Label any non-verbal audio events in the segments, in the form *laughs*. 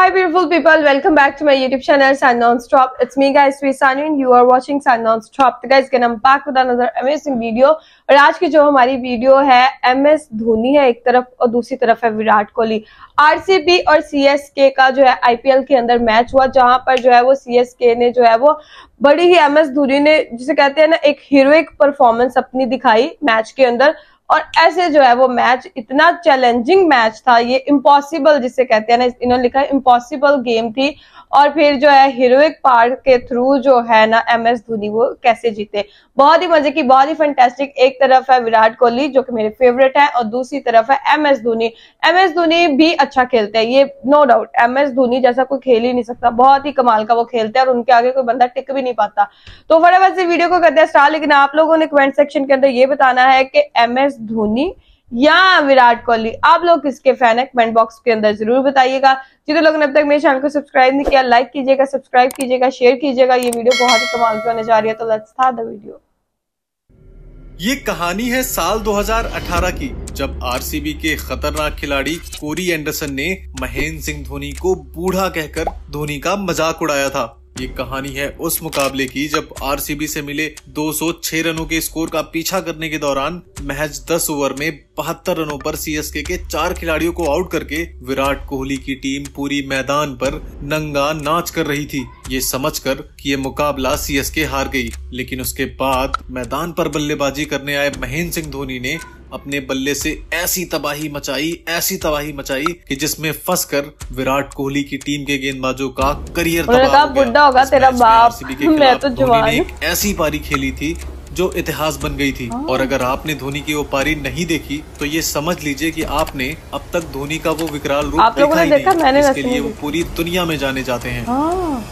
Hi beautiful people, welcome back to my YouTube channel Sun Non-Stop. It's me guys, we Sanu and you are watching Sun Non-Stop. So guys, again I'm back with another amazing video. और आज की जो हमारी video है M S Dhoni है एक तरफ और दूसरी तरफ है विराट कोहली आरसीबी और सीएसके का जो है आईपीएल के अंदर मैच हुआ जहां पर जो है वो सीएसके ने जो है वो बड़ी ही एम एस धोनी ने जिसे कहते हैं ना एक हीरोइक परफॉर्मेंस अपनी दिखाई मैच के अंदर और ऐसे जो है वो मैच इतना चैलेंजिंग मैच था ये इम्पॉसिबल जिसे कहते हैं ना इन्होंने लिखा है इम्पॉसिबल गेम थी और फिर जो है हीरोइक पार्ट के थ्रू जो है ना एम एस धोनी वो कैसे जीते बहुत ही मजे की बहुत ही फैंटेस्टिक एक तरफ है विराट कोहली जो कि मेरे फेवरेट है और दूसरी तरफ है M S Dhoni M S Dhoni भी अच्छा खेलते हैं ये no doubt M S Dhoni जैसा कोई खेल ही नहीं सकता बहुत ही कमाल का वो खेलते हैं और उनके आगे कोई बंदा टिक भी नहीं पाता तो फटाफट से वीडियो को करते हैं स्टार लेकिन आप लोगों ने कमेंट सेक्शन के अंदर ये बताना है कि एम एस धोनी या विराट कोहली आप लोग किसके फैन है कमेंट बॉक्स के अंदर जरूर बताइएगा जितने लोगों ने अब तक मेरे चैनल को सब्सक्राइब नहीं किया लाइक कीजिएगा सब्सक्राइब कीजिएगा शेयर कीजिएगा ये वीडियो बहुत ही कमाल की होने जा रही है तो लेट्स स्टार्ट द वीडियो ये कहानी है साल 2018 की जब आरसीबी के खतरनाक खिलाड़ी कोरी एंडरसन ने महेंद्र सिंह धोनी को बूढ़ा कहकर धोनी का मजाक उड़ाया था ये कहानी है उस मुकाबले की जब आरसीबी से मिले 206 रनों के स्कोर का पीछा करने के दौरान महज 10 ओवर में बहत्तर रनों पर सीएसके के चार खिलाड़ियों को आउट करके विराट कोहली की टीम पूरी मैदान पर नंगा नाच कर रही थी ये समझकर कि ये मुकाबला सीएसके हार गई लेकिन उसके बाद मैदान पर बल्लेबाजी करने आए महेंद्र सिंह धोनी ने अपने बल्ले से ऐसी तबाही मचाई ऐसी तबाही मचाई कि जिसमें फंसकर विराट कोहली की टीम के गेंदबाजों का करियर तबाह हो गया। होगा तेरा बाप मैं तो जवान एक ऐसी पारी खेली थी जो इतिहास बन गई थी हाँ। और अगर आपने धोनी की वो पारी नहीं देखी तो ये समझ लीजिए कि आपने अब तक धोनी का वो विकराल रूप आप देखा ही देखा, नहीं मैंने इसके लिए वो पूरी दुनिया में जाने जाते हैं हाँ।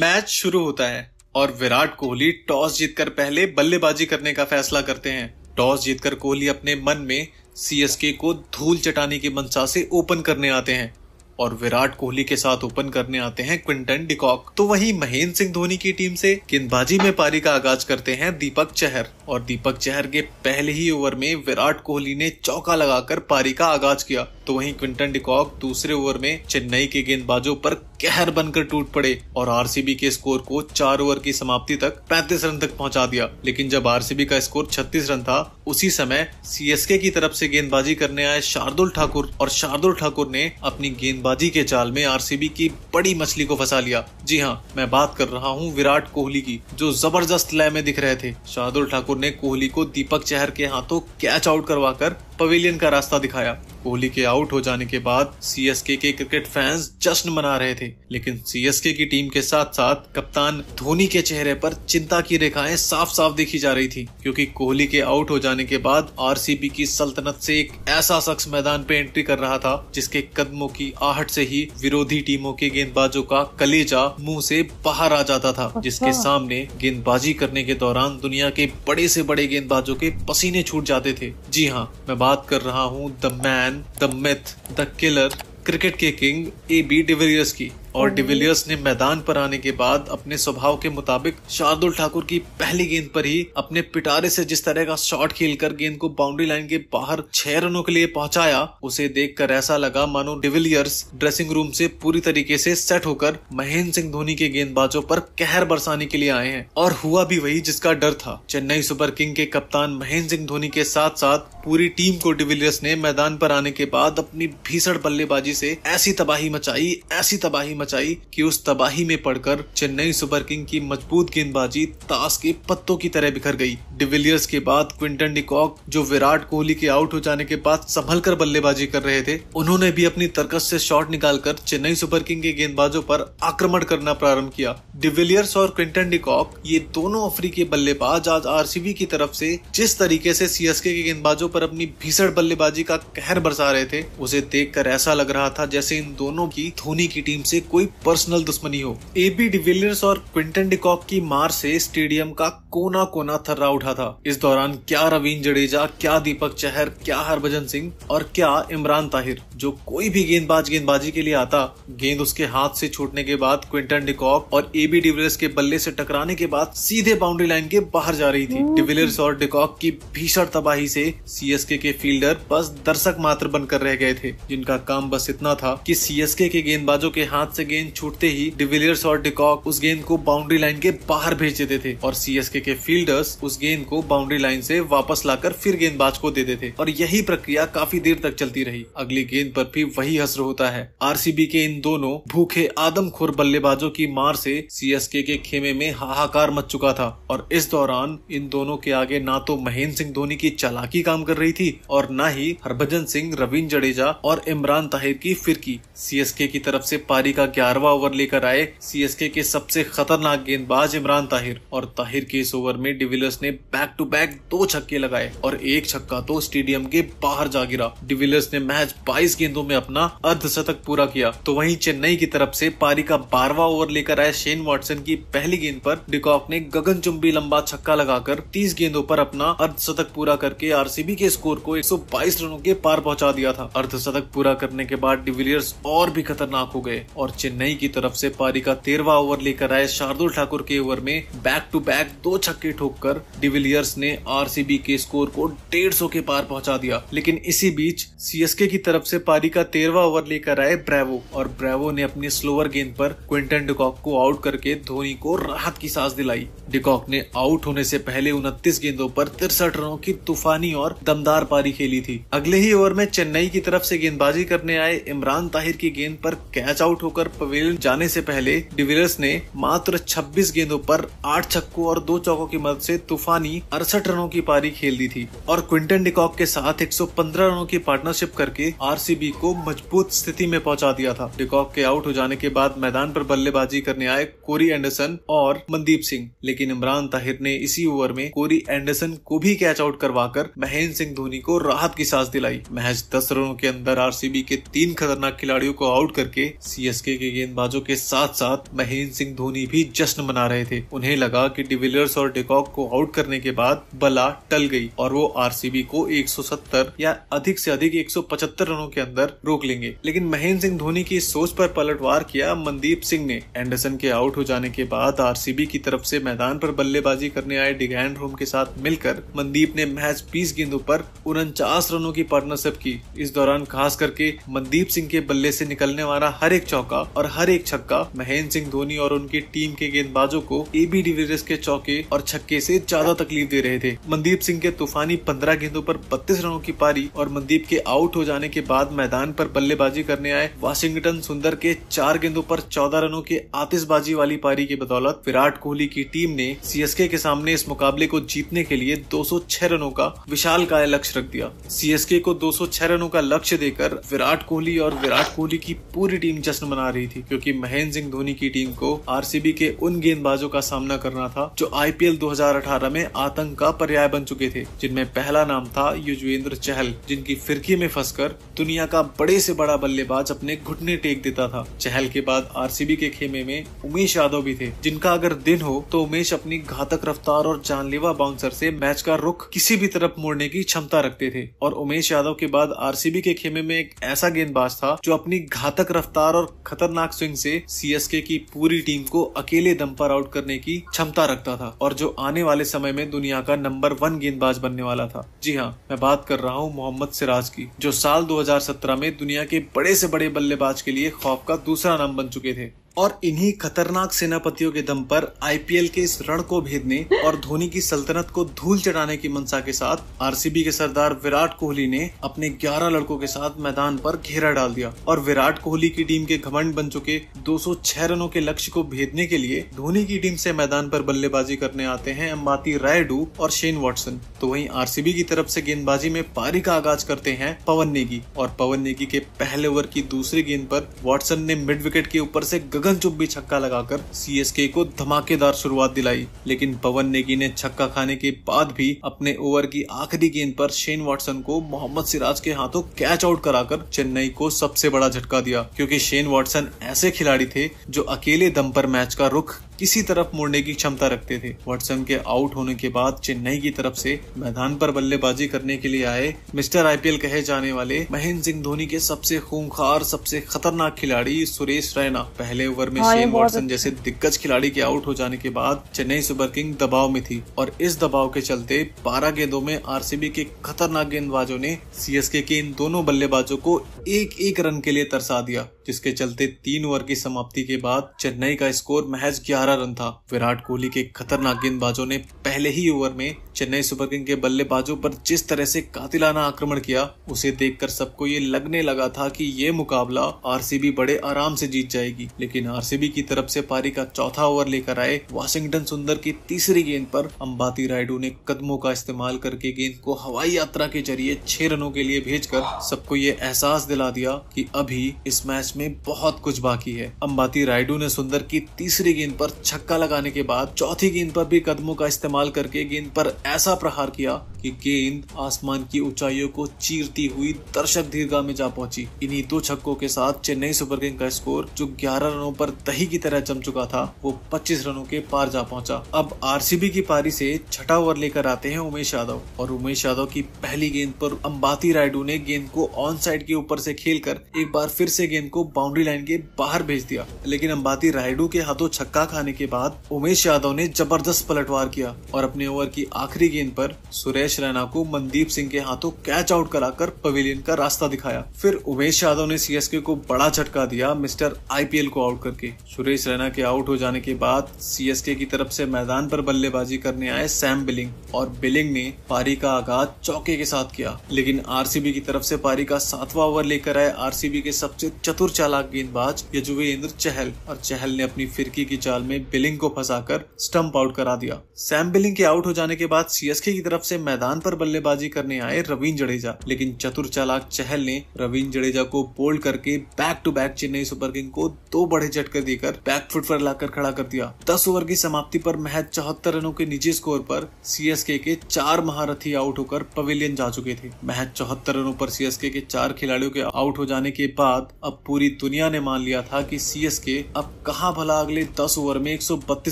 मैच शुरू होता है और विराट कोहली टॉस जीतकर पहले बल्लेबाजी करने का फैसला करते हैं टॉस जीतकर कोहली अपने मन में सीएसके को धूल चटाने की मंशा से ओपन करने आते हैं और विराट कोहली के साथ ओपन करने आते हैं क्विंटन डिकॉक तो वहीं महेंद्र सिंह धोनी की टीम से गेंदबाजी में पारी का आगाज करते हैं दीपक चहर और दीपक चहर के पहले ही ओवर में विराट कोहली ने चौका लगाकर पारी का आगाज किया तो वहीं क्विंटन डिकॉक दूसरे ओवर में चेन्नई के गेंदबाजों पर कहर बनकर टूट पड़े और आरसीबी के स्कोर को चार ओवर की समाप्ति तक 35 रन तक पहुंचा दिया लेकिन जब आरसीबी का स्कोर 36 रन था उसी समय सीएसके की तरफ से गेंदबाजी करने आए शार्दुल ठाकुर और शार्दुल ठाकुर ने अपनी गेंदबाजी के चाल में आरसीबी की बड़ी मछली को फंसा लिया जी हाँ मैं बात कर रहा हूँ विराट कोहली की जो जबरदस्त लय में दिख रहे थे शार्दुल ठाकुर ने कोहली को दीपक चहर के हाथों कैच आउट करवाकर पवेलियन का रास्ता दिखाया कोहली के आउट हो जाने के बाद सीएसके के क्रिकेट फैंस जश्न मना रहे थे लेकिन सीएसके की टीम के साथ साथ कप्तान धोनी के चेहरे पर चिंता की रेखाएं साफ साफ देखी जा रही थी क्योंकि कोहली के आउट हो जाने के बाद आरसीबी की सल्तनत से एक ऐसा शख्स मैदान पे एंट्री कर रहा था जिसके कदमों की आहट से ही विरोधी टीमों के गेंदबाजों का कलेजा मुंह से बाहर आ जाता था अच्छा। जिसके सामने गेंदबाजी करने के दौरान दुनिया के बड़े से बड़े गेंदबाजों के पसीने छूट जाते थे जी हाँ मैं बात बात कर रहा हूँ the man the myth the killer cricket के किंग ए बी डिविलियर्स की और डिविलियर्स ने मैदान पर आने के बाद अपने स्वभाव के मुताबिक शार्दुल ठाकुर की पहली गेंद पर ही अपने पिटारे से जिस तरह का शॉट खेलकर गेंद को बाउंड्री लाइन के बाहर छह रनों के लिए पहुंचाया उसे देखकर ऐसा लगा मानो डिविलियर्स ड्रेसिंग रूम से पूरी तरीके से सेट होकर महेंद्र सिंह धोनी के गेंदबाजों पर कहर बरसाने के लिए आए हैं और हुआ भी वही जिसका डर था चेन्नई सुपर किंग के कप्तान महेंद्र सिंह धोनी के साथ साथ पूरी टीम को डिविलियर्स ने मैदान पर आने के बाद अपनी भीषण बल्लेबाजी से ऐसी तबाही मचाई ऐसी तबाही मचाई कि उस तबाही में पड़कर चेन्नई सुपर किंग की मजबूत गेंदबाजी ताश के पत्तों की तरह बिखर गई डिविलियर्स के बाद क्विंटन डिकॉक जो विराट कोहली के आउट हो जाने के बाद संभल बल्लेबाजी कर रहे थे उन्होंने भी अपनी तरकस से शॉट निकालकर चेन्नई सुपर किंग के गेंदबाजों पर आक्रमण करना प्रारंभ किया डिविलियर्स और क्विंटन डिकॉक ये दोनों अफ्रीकी बल्लेबाज आज आरसीबी की तरफ से जिस तरीके से सीएसके के गेंदबाजों पर अपनी भीषण बल्लेबाजी का कहर बरसा रहे थे उसे देखकर ऐसा लग रहा था जैसे इन दोनों की धोनी की टीम से कोई पर्सनल दुश्मनी हो एबी डिविलियर्स और क्विंटन डिकॉक की मार से स्टेडियम का कोना कोना थर्रा उठा था इस दौरान क्या रवीन जडेजा क्या दीपक चहर क्या हरभजन सिंह और क्या इमरान ताहिर जो कोई भी गेंदबाज गेंदबाजी के लिए आता गेंद उसके हाथ से छूटने के बाद क्विंटन डिकॉक और एबी डिविलियर्स के बल्ले से टकराने के बाद सीधे बाउंड्री लाइन के बाहर जा रही थी डिविलियर्स और डिकॉक की भीषण तबाही से सी के फील्डर बस दर्शक मात्र बनकर रह गए थे जिनका काम बस इतना था कि सीएसके के गेंदबाजों के हाथ से से गेंद छूटते ही डिविलियर्स और डिकॉक उस गेंद को बाउंड्री लाइन के बाहर भेज देते थे और सी के फील्डर्स उस गेंद को बाउंड्री लाइन से वापस लाकर फिर गेंदबाज को देते थे और यही प्रक्रिया काफी देर तक चलती रही अगली गेंद पर भी वही असर होता है आर के इन दोनों भूखे आदमखोर बल्लेबाजों की मार से सी के खेमे में हाहाकार मच चुका था और इस दौरान इन दोनों के आगे ना तो महेंद्र सिंह धोनी की चालाकी काम कर रही थी और न ही हरभजन सिंह रविंद्र जडेजा और इमरान ताहिर की फिरकी सीएसके की तरफ से पारी का ग्यारहवा ओवर लेकर आए सीएसके के सबसे खतरनाक गेंदबाज इमरान ताहिर और ताहिर के इस ओवर में डिविलियर्स ने बैक टू बैक दो छक्के लगाए और एक छक्का तो स्टेडियम के बाहर जा गिरा डिविलियर्स ने मैच बाईस गेंदों में अपना अर्ध शतक पूरा किया तो वही चेन्नई की तरफ से पारी का बारवा ओवर लेकर आए शेन वॉटसन की पहली गेंद पर डिकॉक ने गगनचुंबी लंबा छक्का लगाकर तीस गेंदों पर अपना अर्ध शतक पूरा करके आर के स्कोर को एक रनों के पार पहुंचा दिया था अर्ध शतक पूरा करने के बाद डिविलियर्स और भी खतरनाक हो गए और चेन्नई की तरफ से पारी का तेरवा ओवर लेकर आए शार्दुल ठाकुर के ओवर में बैक टू बैक दो छक्के ठोककर डिविलियर्स ने आरसीबी के स्कोर को डेढ़ सौ के पार पहुंचा दिया लेकिन इसी बीच सीएसके की तरफ से पारी का तेरवा ओवर लेकर आए ब्रेवो और ब्रेवो ने अपने स्लोअर गेंद पर क्विंटन डिकॉक को आउट करके धोनी को राहत की सांस दिलाई डिकॉक ने आउट होने से पहले उनतीस गेंदों पर तिरसठ रनों की तूफानी और दमदार पारी खेली थी अगले ही ओवर में चेन्नई की तरफ से गेंदबाजी करने आए इमरान ताहिर की गेंद पर कैच आउट होकर होकर पवेलियन जाने से पहले डिविलियर्स ने मात्र 26 गेंदों पर 8 छक्कों और दो चौकों की मदद से तूफानी अड़सठ रनों की पारी खेल दी थी और क्विंटन डिकॉक के साथ 115 रनों की पार्टनरशिप करके आरसीबी को मजबूत स्थिति में पहुंचा दिया था डिकॉक के आउट हो जाने के बाद मैदान पर बल्लेबाजी करने आए कोरी एंडरसन और मनदीप सिंह लेकिन इमरान ताहिर ने इसी ओवर में कोरी एंडरसन को भी कैच आउट करवाकर महेंद्र सिंह धोनी को राहत की सांस दिलाई महज दस रनों के अंदर आरसीबी के तीन खतरनाक खिलाड़ियों को आउट करके सीएसके के गेंदबाजों के साथ साथ महेंद्र सिंह धोनी भी जश्न मना रहे थे उन्हें लगा कि डिविलियर्स और डिकॉक को आउट करने के बाद बला टल गई और वो आरसीबी को 170 या अधिक से अधिक 175 रनों के अंदर रोक लेंगे लेकिन महेंद्र सिंह धोनी की सोच पर पलटवार किया मनदीप सिंह ने एंडरसन के आउट हो जाने के बाद आरसीबी की तरफ से मैदान पर बल्लेबाजी करने आए डिगैंड रोम के साथ मिलकर मनदीप ने महज बीस गेंदों पर उनचास रनों की पार्टनरशिप की इस दौरान खास करके मनदीप सिंह के बल्ले से निकलने वाला हर एक चौका और हर एक छक्का महेंद्र सिंह धोनी और उनकी टीम के गेंदबाजों को एबी डिविलियर्स के चौके और छक्के से ज्यादा तकलीफ दे रहे थे मनदीप सिंह के तूफानी पंद्रह गेंदों पर बत्तीस रनों की पारी और मनदीप के आउट हो जाने के बाद मैदान पर बल्लेबाजी करने आए वाशिंगटन सुंदर के चार गेंदों पर चौदह रनों के आतिशबाजी वाली पारी की बदौलत विराट कोहली की टीम ने सीएसके के सामने इस मुकाबले को जीतने के लिए 206 रनों का विशाल काय लक्ष्य रख दिया सीएसके को 206 रनों का लक्ष्य देकर विराट कोहली और विराट कोहली की पूरी टीम जश्न मना रही थी क्योंकि महेंद्र सिंह धोनी की टीम को आरसीबी के उन गेंदबाजों का सामना करना था जो आईपीएल 2018 में आतंक का पर्याय बन चुके थे जिनमें पहला नाम था युजवेंद्र चहल जिनकी फिरकी में फंसकर दुनिया का बड़े से बड़ा बल्लेबाज अपने घुटने टेक देता था चहल के बाद आर के खेमे में उमेश यादव भी थे जिनका अगर दिन हो तो उमेश अपनी घातक रफ्तार और जानलेवा बाउंसर से मैच का रुख किसी भी तरफ मोड़ने की क्षमता रखते थे और उमेश यादव के बाद आरसीबी के खेमे में एक ऐसा गेंदबाज था जो अपनी घातक रफ्तार और खतरनाक खतरनाक स्विंग से सीएसके की पूरी टीम को अकेले दम पर आउट करने की क्षमता रखता था और जो आने वाले समय में दुनिया का नंबर वन गेंदबाज बनने वाला था जी हाँ मैं बात कर रहा हूँ मोहम्मद सिराज की जो साल 2017 में दुनिया के बड़े से बड़े बल्लेबाज के लिए खौफ का दूसरा नाम बन चुके थे और इन्हीं खतरनाक सेनापतियों के दम पर आईपीएल के इस रण को भेदने और धोनी की सल्तनत को धूल चढ़ाने की मंशा के साथ आरसीबी के सरदार विराट कोहली ने अपने 11 लड़कों के साथ मैदान पर घेरा डाल दिया और विराट कोहली की टीम के घमंड बन चुके 206 रनों के लक्ष्य को भेदने के लिए धोनी की टीम से मैदान पर बल्लेबाजी करने आते हैं अम्बाती रायडू और शेन वॉटसन तो वही आर की तरफ से गेंदबाजी में पारी का आगाज करते हैं पवन नेगी और पवन नेगी के पहले ओवर की दूसरी गेंद पर वॉटसन ने मिड विकेट के ऊपर से गगन चुब्बी छक्का लगाकर सीएसके को धमाकेदार शुरुआत दिलाई लेकिन पवन नेगी ने छक्का खाने के बाद भी अपने ओवर की आखिरी गेंद पर शेन वाटसन को मोहम्मद सिराज के हाथों कैच आउट कराकर चेन्नई को सबसे बड़ा झटका दिया क्योंकि शेन वाटसन ऐसे खिलाड़ी थे जो अकेले दम पर मैच का रुख किसी तरफ मोड़ने की क्षमता रखते थे वॉटसन के आउट होने के बाद चेन्नई की तरफ से मैदान पर बल्लेबाजी करने के लिए आए मिस्टर आईपीएल कहे जाने वाले महेंद्र सिंह धोनी के सबसे खूंखार सबसे खतरनाक खिलाड़ी सुरेश रैना पहले ओवर में शेन हाँ, वाटसन जैसे दिग्गज खिलाड़ी के आउट हो जाने के बाद चेन्नई सुपर किंग दबाव में थी और इस दबाव के चलते बारह गेंदों में आर के खतरनाक गेंदबाजों ने सी के इन दोनों बल्लेबाजों को एक एक रन के लिए तरसा दिया जिसके चलते तीन ओवर की समाप्ति के बाद चेन्नई का स्कोर महज 11 रन था विराट कोहली के खतरनाक गेंदबाजों ने पहले ही ओवर में चेन्नई सुपर किंग के बल्लेबाजों पर जिस तरह से कातिलाना आक्रमण किया उसे देखकर सबको ये लगने लगा था कि ये मुकाबला आरसीबी बड़े आराम से जीत जाएगी लेकिन आरसीबी की तरफ से पारी का चौथा ओवर लेकर आए वाशिंगटन सुंदर की तीसरी गेंद पर अंबाती रायडू ने कदमों का इस्तेमाल करके गेंद को हवाई यात्रा के जरिए छह रनों के लिए भेजकर सबको ये एहसास दिला दिया कि अभी इस मैच में बहुत कुछ बाकी है अंबाती रायडू ने सुंदर की तीसरी गेंद पर छक्का लगाने के बाद चौथी गेंद पर भी कदमों का इस्तेमाल करके गेंद पर ऐसा प्रहार किया कि गेंद आसमान की ऊंचाइयों को चीरती हुई दर्शक दीर्घा में जा पहुंची इन्हीं दो छक्कों के साथ चेन्नई सुपर किंग का स्कोर जो 11 रनों पर दही की तरह जम चुका था वो 25 रनों के पार जा पहुंचा अब आरसीबी की पारी से छठा ओवर लेकर आते हैं उमेश यादव और उमेश यादव की पहली गेंद पर अंबाती रायडू ने गेंद को ऑन साइड के ऊपर से खेलकर एक बार फिर से गेंद को बाउंड्री लाइन के बाहर भेज दिया लेकिन अंबाती रायडू के हाथों छक्का खाने के बाद उमेश यादव ने जबरदस्त पलटवार किया और अपने ओवर की आखिरी गेंद पर सुरेश उमेश रैना को मनदीप सिंह के हाथों कैच आउट कराकर पवेलियन का रास्ता दिखाया फिर उमेश यादव ने सीएसके को बड़ा झटका दिया मिस्टर आईपीएल को आउट करके सुरेश रैना के आउट हो जाने के बाद सीएसके की तरफ से मैदान पर बल्लेबाजी करने आए सैम बिलिंग और बिलिंग ने पारी का आगाज चौके के साथ किया लेकिन आर की तरफ से पारी का सातवा ओवर लेकर आए आरसीबी के सबसे चतुर चालाक गेंदबाज यजुवेंद्र चहल और चहल ने अपनी फिरकी की चाल में बिलिंग को फंसा स्टंप आउट करा दिया सैम बिलिंग के आउट हो जाने के बाद सीएसके की तरफ से मैदान मैदान पर बल्लेबाजी करने आए रवीन जडेजा लेकिन चतुर चालाक चहल ने रवीन जडेजा को बोल्ड करके back to back Chennai super king को दो बड़े झटके देकर बैक फुट पर लाकर खड़ा कर दिया दस ओवर की समाप्ति पर महज चौहत्तर रनों के निजी स्कोर पर सीएसके के चार महारथी आउट होकर पवेलियन जा चुके थे महज चौहत्तर रनों पर सीएसके के चार खिलाड़ियों के आउट हो जाने के बाद अब पूरी दुनिया ने मान लिया था की सीएसके अब कहा भला अगले दस ओवर में एक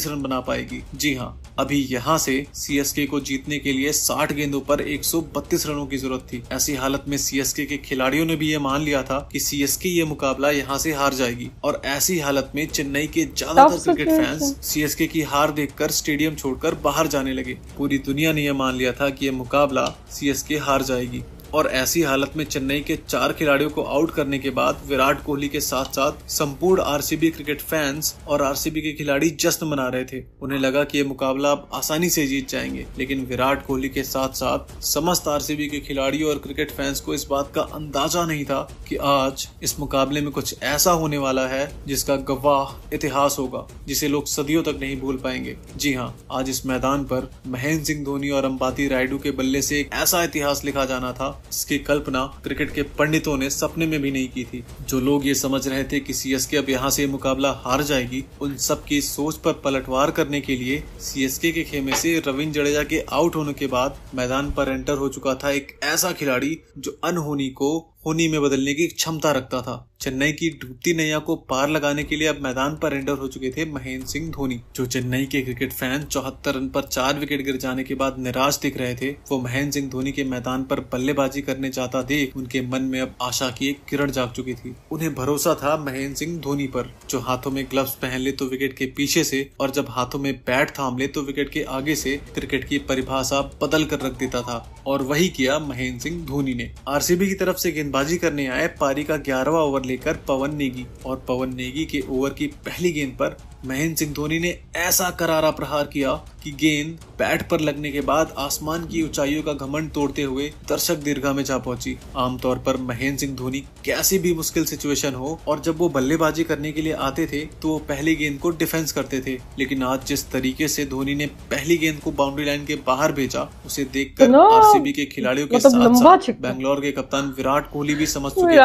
रन बना पाएगी जी हाँ अभी यहाँ से सीएसके को जीतने के लिए साठ गेंदों पर 132 रनों की जरूरत थी ऐसी हालत में सीएसके के खिलाड़ियों ने भी ये मान लिया था कि सीएसके ये मुकाबला यहाँ से हार जाएगी और ऐसी हालत में चेन्नई के ज्यादातर क्रिकेट फैंस सीएसके की हार देखकर स्टेडियम छोड़कर बाहर जाने लगे पूरी दुनिया ने यह मान लिया था कि यह मुकाबला सीएसके हार जाएगी और ऐसी हालत में चेन्नई के चार खिलाड़ियों को आउट करने के बाद विराट कोहली के साथ साथ संपूर्ण आरसीबी क्रिकेट फैंस और आरसीबी के खिलाड़ी जश्न मना रहे थे उन्हें लगा कि ये मुकाबला आप आसानी से जीत जाएंगे लेकिन विराट कोहली के साथ साथ समस्त आर के खिलाड़ियों और क्रिकेट फैंस को इस बात का अंदाजा नहीं था कि आज इस मुकाबले में कुछ ऐसा होने वाला है जिसका गवाह इतिहास होगा जिसे लोग सदियों तक नहीं भूल पाएंगे जी हाँ आज इस मैदान पर महेंद्र सिंह धोनी और अंबाती रायडू के बल्ले से एक ऐसा इतिहास लिखा जाना था इसकी कल्पना क्रिकेट के पंडितों ने सपने में भी नहीं की थी जो लोग ये समझ रहे थे कि सीएसके अब यहाँ से मुकाबला हार जाएगी उन सब की सोच पर पलटवार करने के लिए सीएसके के खेमे से रविंद्र जडेजा के आउट होने के बाद मैदान पर एंटर हो चुका था एक ऐसा खिलाड़ी जो अनहोनी को होनी में बदलने की क्षमता रखता था चेन्नई की डूबती नैया को पार लगाने के लिए अब मैदान पर एंडर हो चुके थे महेंद्र सिंह धोनी जो चेन्नई के क्रिकेट फैन चौहत्तर रन पर चार विकेट गिर जाने के बाद निराश दिख रहे थे वो महेंद्र सिंह धोनी के मैदान पर बल्लेबाजी करने जाता देख उनके मन में अब आशा की एक किरण जाग चुकी थी उन्हें भरोसा था महेंद्र सिंह धोनी पर जो हाथों में ग्लव्स पहन ले तो विकेट के पीछे से और जब हाथों में बैट थाम ले तो विकेट के आगे से क्रिकेट की परिभाषा बदल कर रख देता था और वही किया महेंद्र सिंह धोनी ने आरसीबी की तरफ से गेंद गेंदबाजी करने आए पारी का ग्यारहवा ओवर लेकर पवन नेगी और पवन नेगी के ओवर की पहली गेंद पर महेंद्र सिंह धोनी ने ऐसा करारा प्रहार किया कि गेंद बैट पर लगने के बाद आसमान की ऊंचाइयों का घमंड तोड़ते हुए दर्शक दीर्घा में जा पहुंची आमतौर पर महेंद्र सिंह धोनी कैसी भी मुश्किल सिचुएशन हो और जब वो बल्लेबाजी करने के लिए आते थे तो वो पहली गेंद को डिफेंस करते थे लेकिन आज जिस तरीके से धोनी ने पहली गेंद को बाउंड्री लाइन के बाहर भेजा उसे देख कर आरसीबी के खिलाड़ियों के साथ साथ बैंगलोर के कप्तान विराट कोहली भी समझ चुके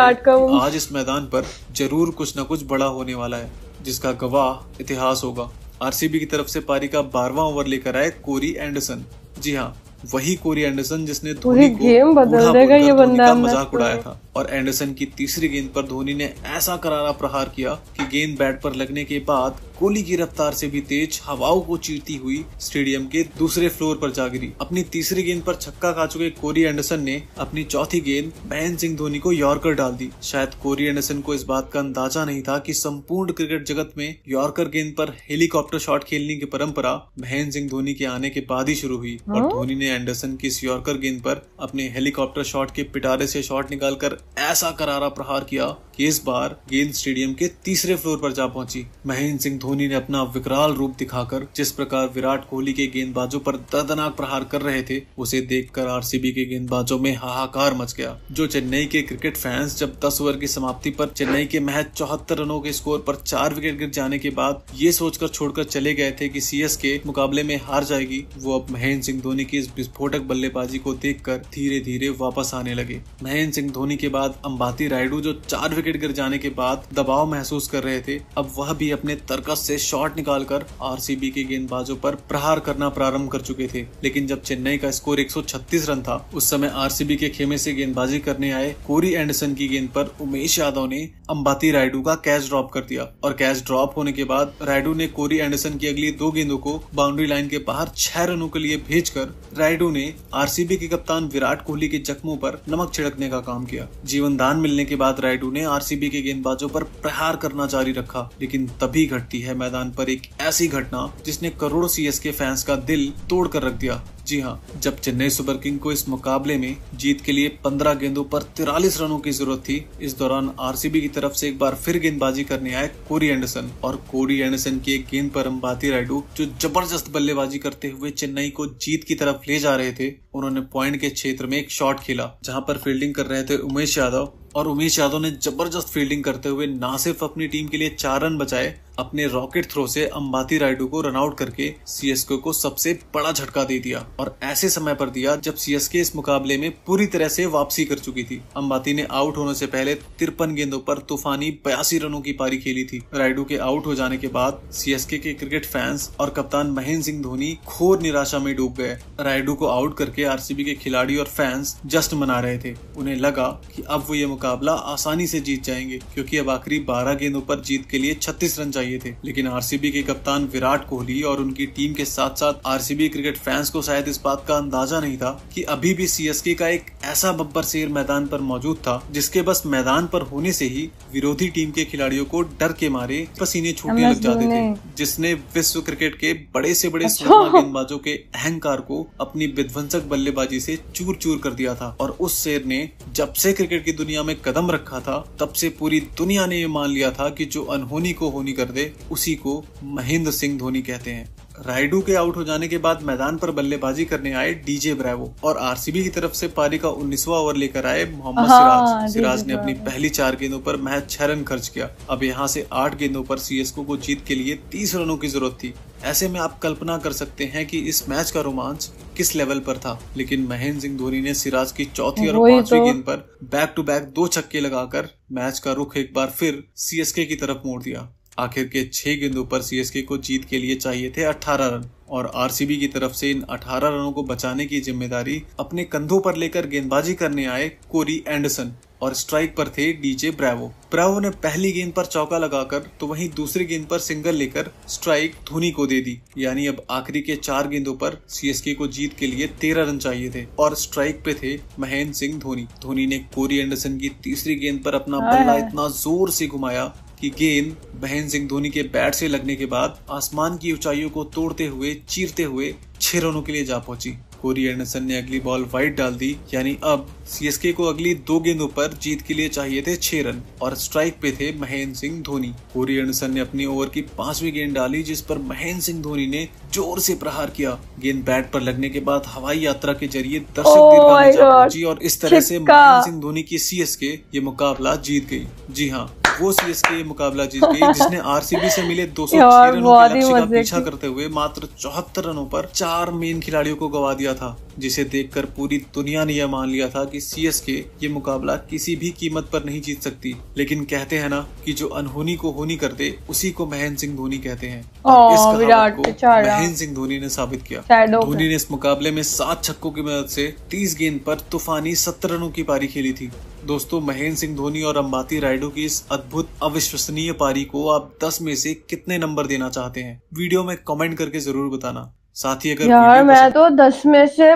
आज इस मैदान पर जरूर कुछ न कुछ बड़ा होने वाला है जिसका गवाह इतिहास होगा आरसीबी की तरफ से पारी का बारवा ओवर लेकर आए कोरी एंडरसन जी हाँ वही कोरी एंडरसन जिसने धोनी को गेम बदल देगा ये बंदा मजाक तो- उड़ाया था और एंडरसन की तीसरी गेंद पर धोनी ने ऐसा करारा प्रहार किया कि गेंद बैट पर लगने के बाद कोहली की रफ्तार से भी तेज हवाओं को चीरती हुई स्टेडियम के दूसरे फ्लोर पर जा गिरी अपनी तीसरी गेंद पर छक्का खा चुके कोरी एंडरसन ने अपनी चौथी गेंद महेंद्र सिंह धोनी को यॉर्कर डाल दी शायद कोरी एंडरसन को इस बात का अंदाजा नहीं था कि संपूर्ण क्रिकेट जगत में यॉर्कर गेंद पर हेलीकॉप्टर शॉट खेलने की परंपरा महेंद्र सिंह धोनी के आने के बाद ही शुरू हुई और हाँ? धोनी ने एंडरसन की सियोरकर गेंद पर अपने हेलीकॉप्टर शॉट के पिटारे से शॉट निकालकर ऐसा करारा प्रहार किया कि इस बार गेंद स्टेडियम के तीसरे फ्लोर पर जा पहुंची महेंद्र सिंह धोनी ने अपना विकराल रूप दिखाकर जिस प्रकार विराट कोहली के गेंदबाजों पर दर्दनाक प्रहार कर रहे थे उसे देखकर आरसीबी के गेंदबाजों में हाहाकार मच गया जो चेन्नई के क्रिकेट फैंस जब दस ओवर की समाप्ति पर चेन्नई के महज चौहत्तर रनों के स्कोर पर चार विकेट गिर जाने के बाद ये सोचकर छोड़कर चले गए थे कि सीएस के मुकाबले में हार जाएगी वो अब महेंद्र सिंह धोनी की इस विस्फोटक बल्लेबाजी को देखकर धीरे धीरे वापस आने लगे महेंद्र सिंह धोनी के बाद अम्बाती रायडू जो चार विकेट गिर जाने के बाद दबाव महसूस कर रहे थे अब वह भी अपने तर्कस से शॉट निकालकर आरसीबी के गेंदबाजों पर प्रहार करना प्रारंभ कर चुके थे लेकिन जब चेन्नई का स्कोर 136 रन था उस समय आरसीबी के खेमे से गेंदबाजी करने आए कोरी एंडरसन की गेंद पर उमेश यादव ने अंबाती रायडू का कैच ड्रॉप कर दिया और कैच ड्रॉप होने के बाद रायडू ने कोरी एंडरसन की अगली दो गेंदों को बाउंड्री लाइन के बाहर छह रनों के लिए भेजकर रायडू ने आरसीबी के कप्तान विराट कोहली के जख्मों पर नमक छिड़कने का काम किया जीवन दान मिलने के बाद रायडू ने आरसीबी के गेंदबाजों पर प्रहार करना जारी रखा लेकिन तभी घटती है मैदान पर एक ऐसी घटना जिसने करोड़ों सीएसके फैंस का दिल तोड़ कर रख दिया जी हाँ जब चेन्नई सुपर किंग को इस मुकाबले में जीत के लिए 15 गेंदों पर तिरालीस रनों की जरूरत थी इस दौरान आरसीबी की तरफ से एक बार फिर गेंदबाजी करने आए कोरी एंडरसन और कोरी एंडरसन की एक गेंद पर अम्बाती रायडू जो जबरदस्त बल्लेबाजी करते हुए चेन्नई को जीत की तरफ ले जा रहे थे उन्होंने पॉइंट के क्षेत्र में एक शॉट खेला जहां पर फील्डिंग कर रहे थे उमेश यादव और उमेश यादव ने जबरदस्त फील्डिंग करते हुए ना सिर्फ अपनी टीम के लिए चार रन बचाए अपने रॉकेट थ्रो से अंबाती राइडू को रनआउट करके सीएसके को सबसे बड़ा झटका दे दिया और ऐसे समय पर दिया जब सीएसके इस मुकाबले में पूरी तरह से वापसी कर चुकी थी अंबाती ने आउट होने से पहले तिरपन गेंदों पर तूफानी बयासी रनों की पारी खेली थी राइडू के आउट हो जाने के बाद सीएसके के क्रिकेट फैंस और कप्तान महेंद्र सिंह धोनी घोर निराशा में डूब गए राइडू को आउट करके आरसीबी के खिलाड़ी और फैंस जस्ट मना रहे थे उन्हें लगा की अब वो ये मुकाबले मुकाबला आसानी से जीत जाएंगे क्योंकि अब आखिरी 12 गेंदों पर जीत के लिए 36 रन चाहिए थे लेकिन आरसीबी के कप्तान विराट कोहली और उनकी टीम के साथ साथ आरसीबी क्रिकेट फैंस को शायद इस बात का अंदाजा नहीं था कि अभी भी सीएसके का एक ऐसा बब्बर शेर मैदान पर मौजूद था जिसके बस मैदान पर होने से ही विरोधी टीम के खिलाड़ियों को डर के मारे पसीने छूटने लग जाते थे जिसने विश्व क्रिकेट के बड़े से बड़े अच्छा। गेंदबाजों के अहंकार को अपनी विध्वंसक बल्लेबाजी से चूर चूर कर दिया था और उस शेर ने जब से क्रिकेट की दुनिया में में कदम रखा था तब से पूरी दुनिया ने ये मान लिया था कि जो अनहोनी को होनी कर दे उसी को महेंद्र सिंह धोनी कहते हैं राइडू के आउट हो जाने के बाद मैदान पर बल्लेबाजी करने आए डीजे ब्रावो और आरसीबी की तरफ से पारी का उन्नीसवा ओवर लेकर आए मोहम्मद हाँ, सिराज सिराज ने अपनी पहली चार गेंदों पर महज छह रन खर्च किया अब यहाँ से आठ गेंदों पर सीएसको को जीत के लिए तीस रनों की जरूरत थी ऐसे में आप कल्पना कर सकते हैं कि इस मैच का रोमांच किस लेवल पर था लेकिन महेंद्र सिंह धोनी ने सिराज की चौथी और पांचवी तो। गेंद पर बैक टू बैक दो छक्के लगाकर मैच का रुख एक बार फिर सीएसके की तरफ मोड़ दिया आखिर के छह गेंदों पर सीएसके को जीत के लिए चाहिए थे 18 रन और आरसीबी की तरफ से इन 18 रनों को बचाने की जिम्मेदारी अपने कंधों पर लेकर गेंदबाजी करने आए कोरी एंडरसन और स्ट्राइक पर थे डीजे ब्रावो ब्रावो ने पहली गेंद पर चौका लगाकर तो वहीं दूसरी गेंद पर सिंगल लेकर स्ट्राइक धोनी को दे दी यानी अब आखिरी के चार गेंदों पर सीएसके को जीत के लिए तेरह रन चाहिए थे और स्ट्राइक पे थे महेंद्र सिंह धोनी धोनी ने कोरी एंडरसन की तीसरी गेंद पर अपना बल्ला इतना जोर से घुमाया कि गेंद महेंद्र सिंह धोनी के बैट से लगने के बाद आसमान की ऊंचाइयों को तोड़ते हुए चीरते हुए छह रनों के लिए जा पहुंची कोरी एंडरसन ने अगली बॉल वाइड डाल दी यानी अब सीएसके को अगली दो गेंदों पर जीत के लिए चाहिए थे छह रन और स्ट्राइक पे थे महेंद्र सिंह धोनी कोरी एंडरसन ने अपनी ओवर की पांचवी गेंद डाली जिस पर महेंद्र सिंह धोनी ने जोर से प्रहार किया गेंद बैट पर लगने के बाद हवाई यात्रा के जरिए दर्शक oh पहुंची और इस तरह से महेंद्र सिंह धोनी की सीएसके ये मुकाबला जीत गई जी हाँ वो के मुकाबला जीत गई *laughs* जिसने बी से मिले दो रनों के लक्ष्य का पीछा करते हुए मात्र चौहत्तर रनों पर चार मेन खिलाड़ियों को गवा दिया था जिसे देखकर पूरी दुनिया ने यह मान लिया था कि के ये मुकाबला किसी भी कीमत पर नहीं जीत सकती लेकिन कहते हैं ना कि जो अनहोनी को होनी करते उसी को महेंद्र सिंह धोनी कहते हैं महेंद्र सिंह धोनी ने साबित किया धोनी ने इस मुकाबले में सात छक्कों की मदद से तीस गेंद पर तूफानी सत्तर रनों की पारी खेली थी दोस्तों महेंद्र सिंह धोनी और अंबाती रायडू की इस अद्भुत अविश्वसनीय पारी को आप 10 में से कितने नंबर देना चाहते हैं वीडियो में कमेंट करके जरूर बताना साथ ही अगर यार मैं तो 10 में से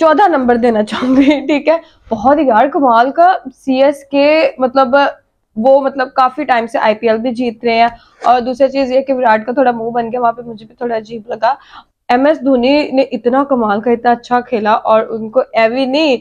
14 नंबर देना चाहूंगी *laughs* ठीक है बहुत यार कमाल का सी मतलब वो मतलब काफी टाइम से आईपीएल भी जीत रहे हैं और दूसरी चीज ये कि विराट का थोड़ा मुंह बन गया वहां पे मुझे भी थोड़ा अजीब लगा एम एस धोनी ने इतना कमाल का इतना अच्छा खेला और उनको एवी नहीं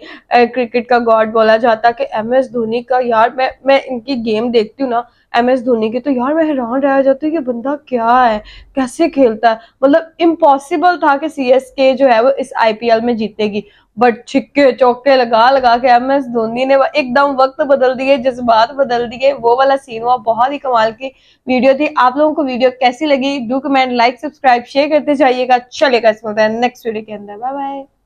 क्रिकेट का गॉड बोला जाता कि एम एस धोनी का यार मैं मैं इनकी गेम देखती हूँ ना एम एस धोनी की तो यार मैं हैरान रह जाती हूँ कि बंदा क्या है कैसे खेलता है मतलब इम्पॉसिबल था कि सी एस के जो है वो इस आई पी एल में जीतेगी बट छिक्के चौके लगा लगा के एम एस धोनी ने एकदम वक्त बदल दिए जज्बात बदल दिए वो वाला सीन हुआ बहुत ही कमाल की वीडियो थी आप लोगों को वीडियो कैसी लगी do comment like subscribe share करते जाइएगा चलेगा इसमें नेक्स्ट वीडियो के अंदर बाय बाय